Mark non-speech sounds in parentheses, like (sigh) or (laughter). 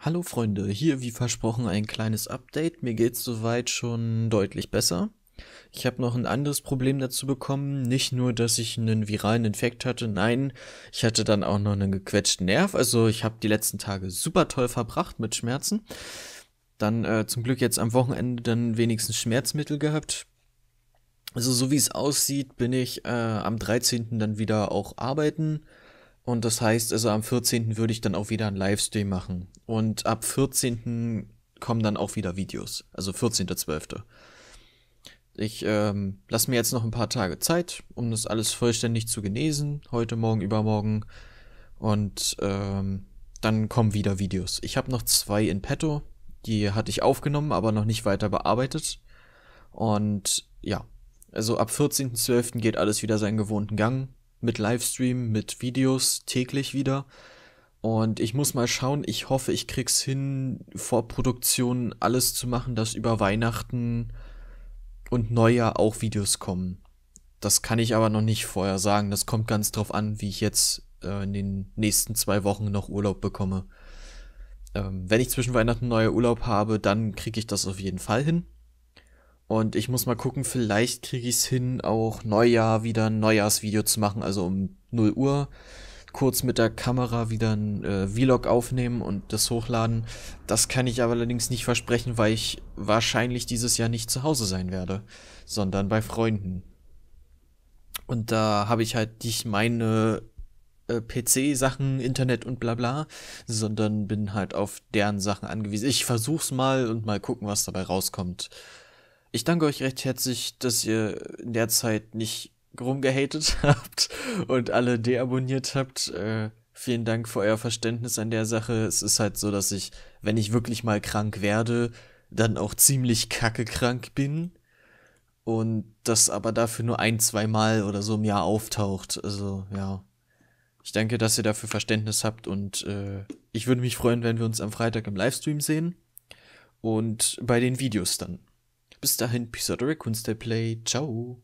Hallo Freunde, hier wie versprochen ein kleines Update. Mir geht's soweit schon deutlich besser. Ich habe noch ein anderes Problem dazu bekommen. Nicht nur, dass ich einen viralen Infekt hatte, nein, ich hatte dann auch noch einen gequetschten Nerv. Also ich habe die letzten Tage super toll verbracht mit Schmerzen. Dann äh, zum Glück jetzt am Wochenende dann wenigstens Schmerzmittel gehabt. Also so wie es aussieht, bin ich äh, am 13. dann wieder auch arbeiten. Und das heißt, also am 14. würde ich dann auch wieder einen Livestream machen. Und ab 14. kommen dann auch wieder Videos. Also 14.12. Ich ähm, lasse mir jetzt noch ein paar Tage Zeit, um das alles vollständig zu genesen. Heute, morgen, übermorgen. Und ähm, dann kommen wieder Videos. Ich habe noch zwei in petto. Die hatte ich aufgenommen, aber noch nicht weiter bearbeitet. Und ja, also ab 14.12. geht alles wieder seinen gewohnten Gang mit Livestream, mit Videos täglich wieder. Und ich muss mal schauen, ich hoffe, ich krieg's hin, vor Produktion alles zu machen, dass über Weihnachten und Neujahr auch Videos kommen. Das kann ich aber noch nicht vorher sagen. Das kommt ganz drauf an, wie ich jetzt äh, in den nächsten zwei Wochen noch Urlaub bekomme. Ähm, wenn ich zwischen Weihnachten und Neujahr Urlaub habe, dann kriege ich das auf jeden Fall hin. Und ich muss mal gucken, vielleicht kriege ich es hin, auch Neujahr wieder ein Neujahrsvideo zu machen, also um 0 Uhr kurz mit der Kamera wieder ein äh, Vlog aufnehmen und das hochladen. Das kann ich aber allerdings nicht versprechen, weil ich wahrscheinlich dieses Jahr nicht zu Hause sein werde, sondern bei Freunden. Und da habe ich halt nicht meine äh, PC-Sachen, Internet und bla bla, sondern bin halt auf deren Sachen angewiesen. Ich versuch's mal und mal gucken, was dabei rauskommt. Ich danke euch recht herzlich, dass ihr in der Zeit nicht rumgehatet (laughs) habt und alle deabonniert habt. Äh, vielen Dank für euer Verständnis an der Sache. Es ist halt so, dass ich, wenn ich wirklich mal krank werde, dann auch ziemlich kacke krank bin. Und das aber dafür nur ein, zwei Mal oder so im Jahr auftaucht. Also, ja. Ich danke, dass ihr dafür Verständnis habt und äh, ich würde mich freuen, wenn wir uns am Freitag im Livestream sehen. Und bei den Videos dann. Bis dahin, Peace out, Raccoon, stay play, ciao.